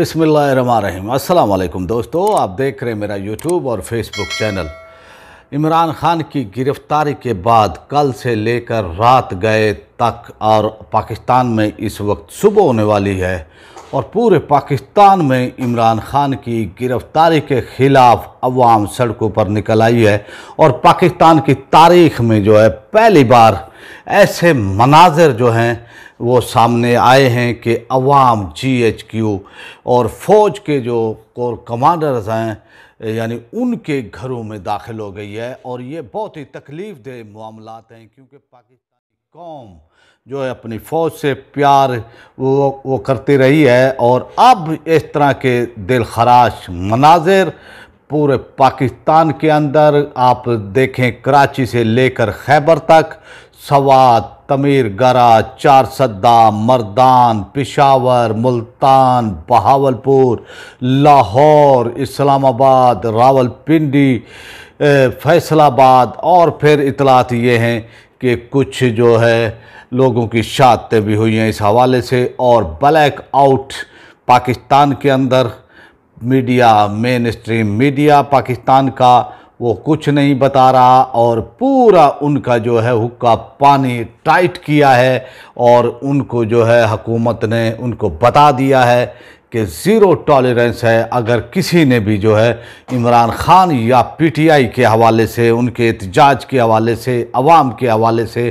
अस्सलाम वालेकुम दोस्तों आप देख रहे हैं मेरा यूट्यूब और फेसबुक चैनल इमरान खान की गिरफ़्तारी के बाद कल से लेकर रात गए तक और पाकिस्तान में इस वक्त सुबह होने वाली है और पूरे पाकिस्तान में इमरान खान की गिरफ़्तारी के ख़िलाफ़ अवाम सड़कों पर निकल आई है और पाकिस्तान की तारीख में जो है पहली बार ऐसे मनाजिर जो हैं वो सामने आए हैं कि अवाम जीएचक्यू और फ़ौज के जो कोर कमांडर्स हैं यानी उनके घरों में दाखिल हो गई है और ये बहुत ही तकलीफ़ दे मामला हैं क्योंकि पाकिस्तानी कौम जो है अपनी फ़ौज से प्यार वो वो करती रही है और अब इस तरह के दिल खराश मनाजिर पूरे पाकिस्तान के अंदर आप देखें कराची से लेकर खैबर तक सवात तमीर गरा चार सद्दा मर्दान पिशावर मुल्तान बहावलपुर लाहौर इस्लामाबाद रावलपिंडी फैसलाबाद और फिर इतलात ये हैं कि कुछ जो है लोगों की शादतें भी हुई हैं इस हवाले से और ब्लैक आउट पाकिस्तान के अंदर media main stream media Pakistan का वो कुछ नहीं बता रहा और पूरा उनका जो है हुक्का पानी टाइट किया है और उनको जो है हकूमत ने उनको बता दिया है कि ज़ीरो टॉलरेंस है अगर किसी ने भी जो है इमरान ख़ान या पीटीआई के हवाले से उनके एहतजाज के हवाले से आवाम के हवाले से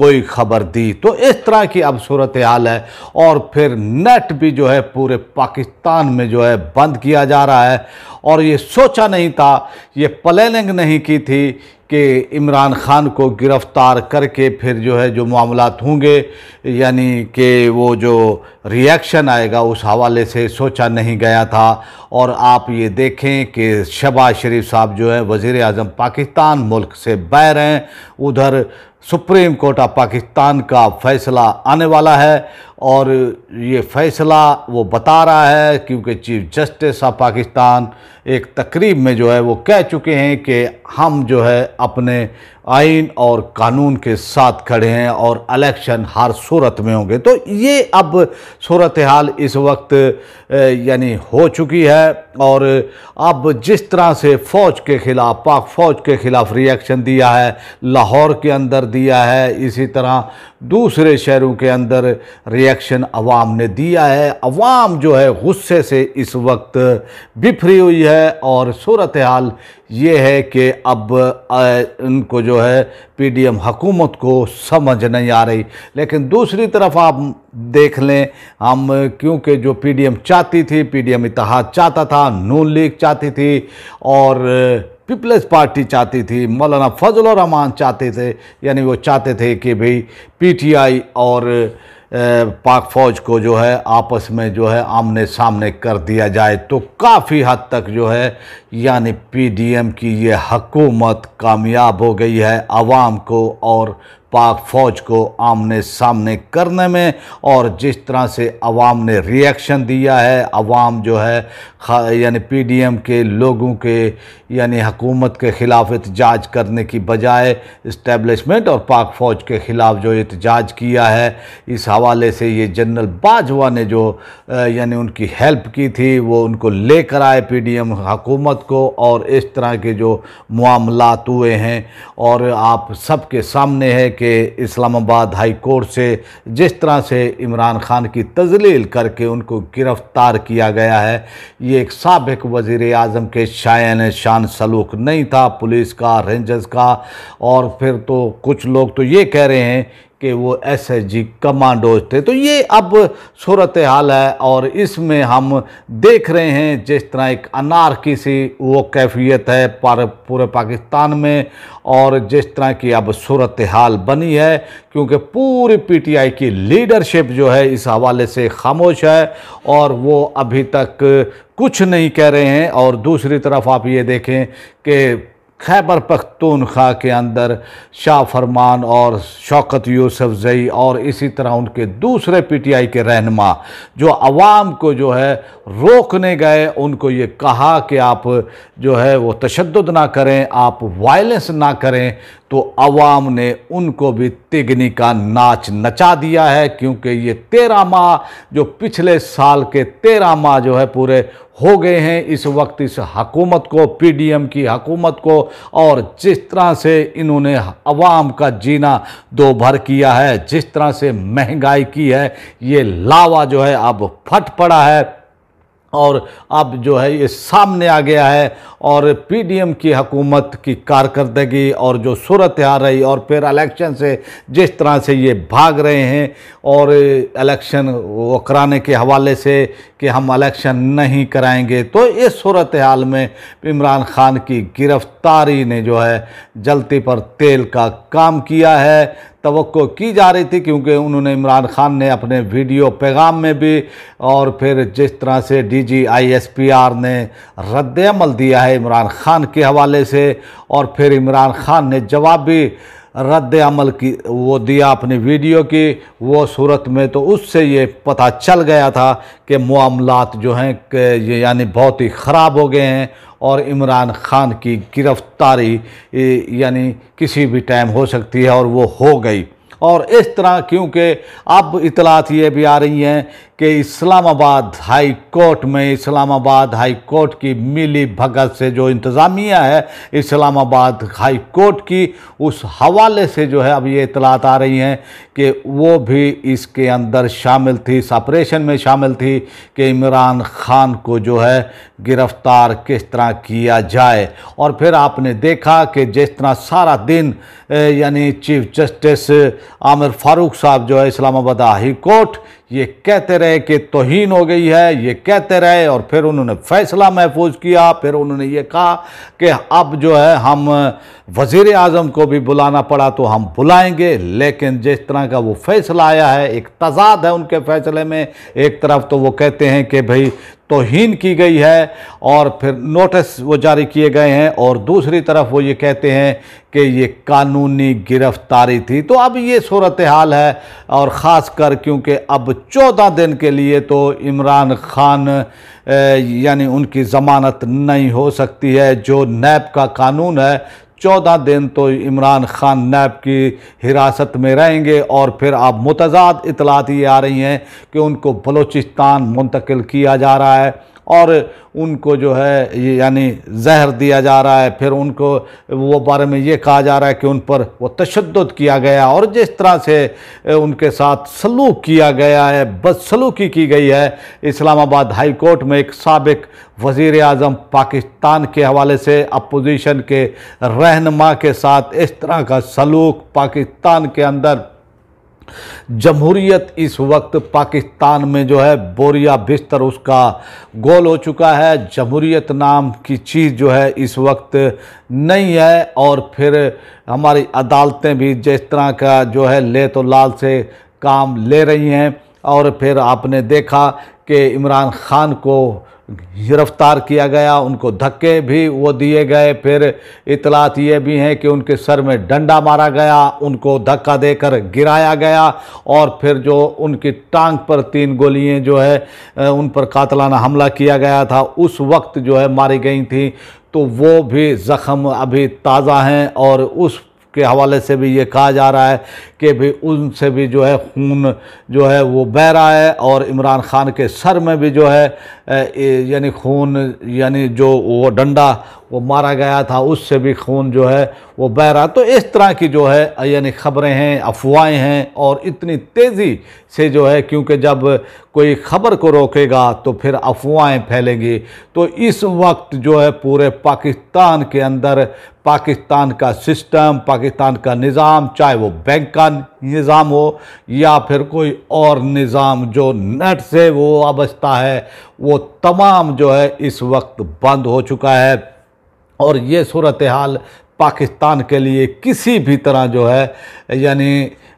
कोई खबर दी तो इस तरह की अब सूरत हाल है और फिर नेट भी जो है पूरे पाकिस्तान में जो है बंद किया जा रहा है और ये सोचा नहीं था ये प्लानिंग नहीं की थी कि इमरान खान को गिरफ़्तार करके फिर जो है जो मामला होंगे यानी कि वो जो रिएक्शन आएगा उस हवाले से सोचा नहीं गया था और आप ये देखें कि शबाज शरीफ साहब जो है वज़ी अजम पाकिस्तान मुल्क से बह रहे हैं उधर सुप्रीम कोर्ट ऑफ पाकिस्तान का फैसला आने वाला है और ये फैसला वो बता रहा है क्योंकि चीफ जस्टिस ऑफ पाकिस्तान एक तकरीब में जो है वो कह चुके हैं कि हम जो है अपने आइन और कानून के साथ खड़े हैं और इलेक्शन हर सूरत में होंगे तो ये अब सूरत हाल इस वक्त यानी हो चुकी है और अब जिस तरह से फ़ौज के ख़िलाफ़ पाक फ़ौज के ख़िलाफ़ रिएक्शन दिया है लाहौर के अंदर दिया है इसी तरह दूसरे शहरों के अंदर रिएक्शन रिएक्शन अवाम ने दिया है अवाम जो है गुस्से से इस वक्त बिफरी हुई है और सूरत हाल ये है कि अब इनको जो है पीडीएम हकूमत को समझ नहीं आ रही लेकिन दूसरी तरफ आप देख लें हम क्योंकि जो पीडीएम चाहती थी पीडीएम इतिहाद चाहता था नून लीग चाहती थी और पीपल्स पार्टी चाहती थी मौलाना फजल रहमान चाहते थे यानी वो चाहते थे कि भाई पीटीआई और पाक फ़ौज को जो है आपस में जो है आमने सामने कर दिया जाए तो काफ़ी हद तक जो है यानी पीडीएम की ये हकूमत कामयाब हो गई है आवाम को और पाक फौज को आमने सामने करने में और जिस तरह से अवाम ने रिएक्शन दिया है अवाम जो है यानी पीडीएम के लोगों के यानी हकूमत के ख़िलाफ़ एहतजाज करने की बजाय इस्टेबलिशमेंट और पाक फ़ौज के ख़िलाफ़ जो एहतजाज किया है इस हवाले से ये जनरल बाजवा ने जो यानी उनकी हेल्प की थी वो उनको लेकर आए पी एम हकूमत को और इस तरह के जो मामला हुए हैं और आप सबके सामने है कि इस्लामाबाद हाई कोर्ट से जिस तरह से इमरान खान की तजलील करके उनको गिरफ़्तार किया गया है ये एक सबक वज़ी अजम के शायन शान सलूक नहीं था पुलिस का रेंजर्स का और फिर तो कुछ लोग तो ये कह रहे हैं कि वो एस एस जी कमांडोज थे तो ये अब सूरत हाल है और इसमें हम देख रहे हैं जिस तरह एक अनार की सी वो कैफियत है पर पूरे पाकिस्तान में और जिस तरह की अब सूरत हाल बनी है क्योंकि पूरी पीटीआई की लीडरशिप जो है इस हवाले से खामोश है और वो अभी तक कुछ नहीं कह रहे हैं और दूसरी तरफ आप ये देखें कि खैबर पख्तूनख्वा के अंदर शाह फरमान और शौकत यूसुफ जई और इसी तरह उनके दूसरे पी टी आई के रहनमा जो आवाम को जो है रोकने गए उनको ये कहा कि आप जो है वो तशद ना करें आप वायलेंस ना करें तो अवाम ने उनको भी तिगनी का नाच नचा दिया है क्योंकि ये तेरह माह जो पिछले साल के तेरह माह जो है पूरे हो गए हैं इस वक्त इस हकूमत को पीडीएम की हकूमत को और जिस तरह से इन्होंने अवाम का जीना दो भर किया है जिस तरह से महंगाई की है ये लावा जो है अब फट पड़ा है और अब जो है ये सामने आ गया है और पीडीएम की हकूमत की कारकर्दगी और जो सूरत हाल रही और फिर इलेक्शन से जिस तरह से ये भाग रहे हैं और इलेक्शन वो कराने के हवाले से कि हम इलेक्शन नहीं कराएंगे तो इस सूरत हाल में इमरान खान की गिरफ्तारी ने जो है जलती पर तेल का काम किया है तो की जा रही थी क्योंकि उन्होंने इमरान खान ने अपने वीडियो पैगाम में भी और फिर जिस तरह से D G I S P R ने रद्द अमल दिया है इमरान खान के हवाले से और फिर इमरान खान ने जवाब भी रद्द अमल की वो दिया अपने वीडियो की वो सूरत में तो उससे ये पता चल गया था कि मामला जो हैं ये यानी बहुत ही ख़राब हो गए हैं और इमरान ख़ान की गिरफ्तारी यानी किसी भी टाइम हो सकती है और वो हो गई और इस तरह क्योंकि अब इतलात ये भी आ रही हैं कि इस्लामाबाद हाई कोर्ट में इस्लामाबाद हाई कोर्ट की मिली भगत से जो इंतज़ामिया है इस्लामाबाद हाई कोर्ट की उस हवाले से जो है अब ये इतलात आ रही हैं कि वो भी इसके अंदर शामिल थी इस ऑपरेशन में शामिल थी कि इमरान खान को जो है गिरफ़्तार किस तरह किया जाए और फिर आपने देखा कि जिस तरह सारा दिन यानी चीफ जस्टिस आमिर फारूक साहब जो है इस्लामाबाद हाई कोर्ट ये कहते रहे कि तोहन हो गई है ये कहते रहे और फिर उन्होंने फैसला महफूज किया फिर उन्होंने ये कहा कि अब जो है हम वज़ी अजम को भी बुलाना पड़ा तो हम बुलाएंगे लेकिन जिस तरह का वो फैसला आया है एक तजाद है उनके फैसले में एक तरफ तो वो कहते हैं कि भाई तोहन की गई है और फिर नोटिस वो जारी किए गए हैं और दूसरी तरफ वो ये कहते हैं कि ये कानूनी गिरफ्तारी थी तो अब ये सूरत हाल है और ख़ास कर क्योंकि अब चौदह दिन के लिए तो इमरान खान यानी उनकी ज़मानत नहीं हो सकती है जो नैब का कानून है चौदह दिन तो इमरान खान नैब की हिरासत में रहेंगे और फिर अब मुतजाद इतलात ये आ रही हैं कि उनको बलूचिस्तान मुंतकिल किया जा रहा है और उनको जो है यानी जहर दिया जा रहा है फिर उनको वो बारे में ये कहा जा रहा है कि उन पर वो तशद किया गया और जिस तरह से उनके साथ सलूक किया गया है बदसलूकी की गई है इस्लामाबाद हाई कोर्ट में एक सबक वज़ी अजम पाकिस्तान के हवाले से अपोजिशन के रहनमा के साथ इस तरह का सलूक पाकिस्तान के अंदर जमहूरीत इस वक्त पाकिस्तान में जो है बोरिया बिस्तर उसका गोल हो चुका है जमहूरीत नाम की चीज़ जो है इस वक्त नहीं है और फिर हमारी अदालतें भी जिस तरह का जो है ले तो लाल से काम ले रही हैं और फिर आपने देखा कि इमरान खान को गिरफ्तार किया गया उनको धक्के भी वो दिए गए फिर इतलात ये भी हैं कि उनके सर में डंडा मारा गया उनको धक्का देकर गिराया गया और फिर जो उनकी टांग पर तीन गोलियां जो है उन पर कातलाना हमला किया गया था उस वक्त जो है मारी गई थी तो वो भी ज़ख़म अभी ताज़ा हैं और उस के हवाले से भी ये कहा जा रहा है कि भी उनसे भी जो है खून जो है वो बह रहा है और इमरान खान के सर में भी जो है यानी खून यानी जो वो डंडा वो मारा गया था उससे भी खून जो है वो बह रहा तो इस तरह की जो है यानी ख़बरें हैं अफवाहें हैं और इतनी तेज़ी से जो है क्योंकि जब कोई ख़बर को रोकेगा तो फिर अफवाहें फैलेंगी तो इस वक्त जो है पूरे पाकिस्तान के अंदर पाकिस्तान का सिस्टम पाकिस्तान का निज़ाम चाहे वो बैंक का निज़ाम हो या फिर कोई और निज़ाम जो नेट से वो अवस्था है वो तमाम जो है इस वक्त बंद हो चुका है और ये सूरत हाल पाकिस्तान के लिए किसी भी तरह जो है यानी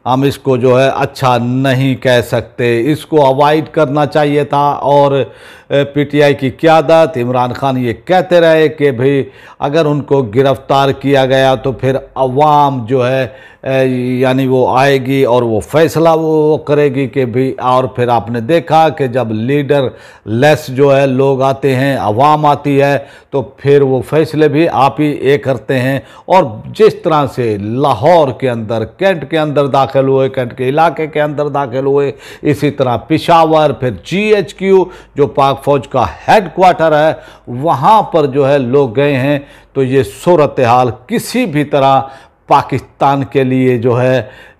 हम इसको जो है अच्छा नहीं कह सकते इसको अवॉइड करना चाहिए था और पीटीआई की क्यादत इमरान खान ये कहते रहे कि भाई अगर उनको गिरफ़्तार किया गया तो फिर अवाम जो है यानी वो आएगी और वो फैसला वो करेगी कि भी और फिर आपने देखा कि जब लीडर लेस जो है लोग आते हैं आवाम आती है तो फिर वो फैसले भी आप ही ये करते हैं और जिस तरह से लाहौर के अंदर कैंट के अंदर दाखिल हुए कैंट के इलाके के अंदर दाखिल हुए इसी तरह पिशावर फिर जी जो पाक फौज का हेड क्वार्टर है वहाँ पर जो है लोग गए हैं तो ये सूरत हाल किसी भी तरह पाकिस्तान के लिए जो है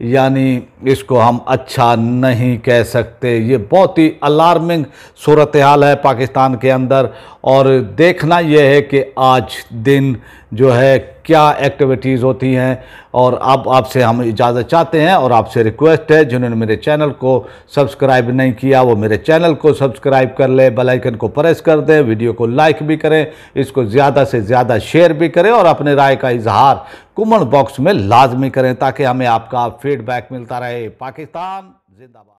यानी इसको हम अच्छा नहीं कह सकते ये बहुत ही अलार्मिंग सूरत हाल है पाकिस्तान के अंदर और देखना यह है कि आज दिन जो है क्या एक्टिविटीज़ होती हैं और अब आपसे हम इजाज़त चाहते हैं और आपसे रिक्वेस्ट है जिन्होंने मेरे चैनल को सब्सक्राइब नहीं किया वो मेरे चैनल को सब्सक्राइब कर ले बेल आइकन को प्रेस कर दें वीडियो को लाइक भी करें इसको ज़्यादा से ज़्यादा शेयर भी करें और अपने राय का इजहार कमेंट बॉक्स में लाजमी करें ताकि हमें आपका फिर फीडबैक मिलता रहे पाकिस्तान जिंदाबाद